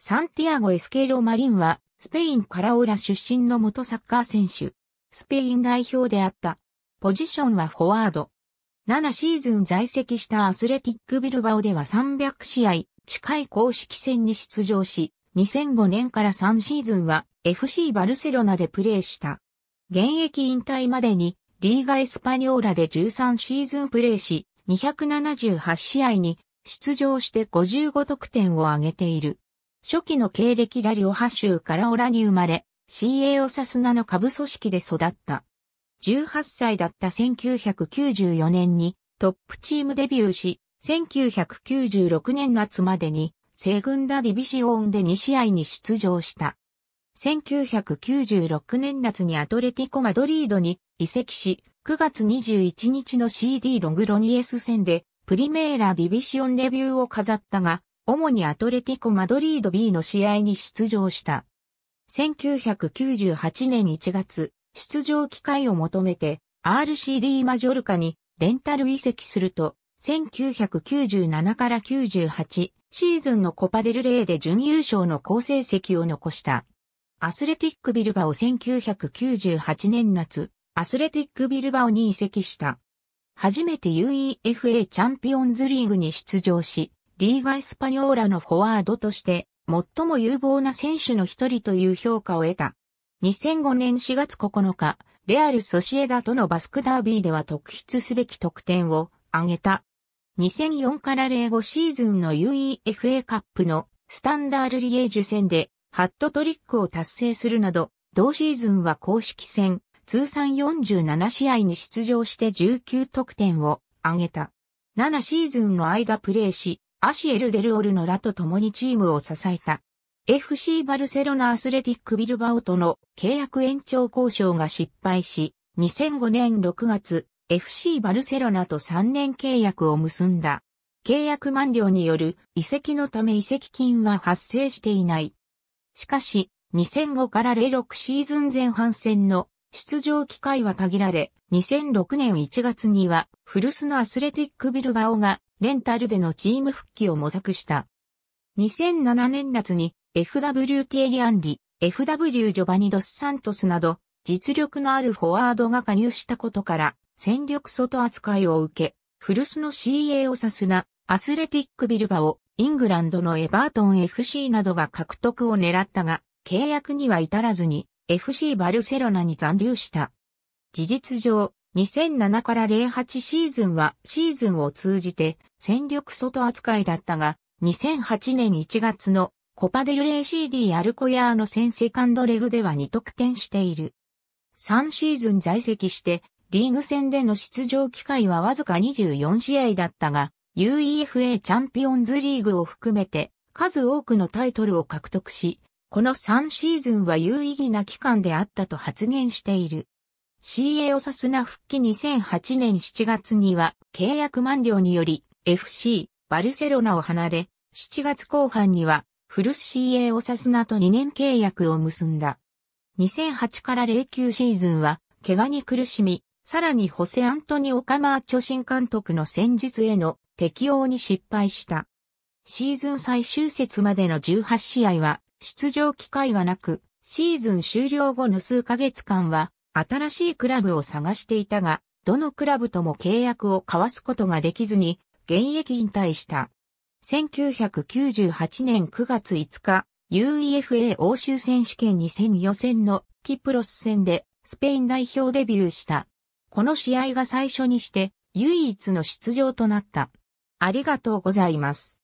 サンティアゴ・エスケーロ・マリンは、スペイン・カラオラ出身の元サッカー選手。スペイン代表であった。ポジションはフォワード。7シーズン在籍したアスレティック・ビルバオでは300試合、近い公式戦に出場し、2005年から3シーズンは FC バルセロナでプレーした。現役引退までに、リーガ・エスパニョーラで13シーズンプレーし、278試合に出場して55得点を挙げている。初期の経歴ラリオハ州からオラに生まれ、CA オサスナの下部組織で育った。18歳だった1994年にトップチームデビューし、1996年夏までに西軍ダディビシオンで2試合に出場した。1996年夏にアトレティコ・マドリードに移籍し、9月21日の CD ログロニエス戦でプリメーラ・ディビシオンレビューを飾ったが、主にアトレティコ・マドリード B の試合に出場した。1998年1月、出場機会を求めて RCD マジョルカにレンタル移籍すると、1997から98シーズンのコパデルレーで準優勝の好成績を残した。アスレティックビルバオ1998年夏、アスレティックビルバオに移籍した。初めて UEFA チャンピオンズリーグに出場し、リーガ・エスパニョーラのフォワードとして、最も有望な選手の一人という評価を得た。2005年4月9日、レアル・ソシエダとのバスクダービーでは特筆すべき得点を挙げた。2004から05シーズンの UEFA カップのスタンダールリエージュ戦でハットトリックを達成するなど、同シーズンは公式戦通算47試合に出場して19得点を挙げた。7シーズンの間プレーし、アシエル・デル・オルノラと共にチームを支えた。FC バルセロナアスレティック・ビルバオとの契約延長交渉が失敗し、2005年6月、FC バルセロナと3年契約を結んだ。契約満了による移籍のため移籍金は発生していない。しかし、2005から06シーズン前半戦の出場機会は限られ、2006年1月には、古巣のアスレティックビルバオが、レンタルでのチーム復帰を模索した。2007年夏に、FW ティエリアンリ、FW ジョバニドスサントスなど、実力のあるフォワードが加入したことから、戦力外扱いを受け、古巣の CA を指すな、アスレティックビルバオ、イングランドのエバートン FC などが獲得を狙ったが、契約には至らずに、FC バルセロナに残留した。事実上、2007から08シーズンはシーズンを通じて戦力外扱いだったが、2008年1月のコパデルレー CD アルコヤーの先セカンドレグでは2得点している。3シーズン在籍して、リーグ戦での出場機会はわずか24試合だったが、UEFA チャンピオンズリーグを含めて数多くのタイトルを獲得し、この3シーズンは有意義な期間であったと発言している。CA オサスナ復帰2008年7月には契約満了により FC バルセロナを離れ、7月後半にはフルス CA オサスナと2年契約を結んだ。2008から09シーズンは怪我に苦しみ、さらにホセアントニオカマーチョ新監督の戦術への適応に失敗した。シーズン最終節までの18試合は出場機会がなく、シーズン終了後の数ヶ月間は、新しいクラブを探していたが、どのクラブとも契約を交わすことができずに、現役引退した。1998年9月5日、UEFA 欧州選手権2000予選のキプロス戦でスペイン代表デビューした。この試合が最初にして唯一の出場となった。ありがとうございます。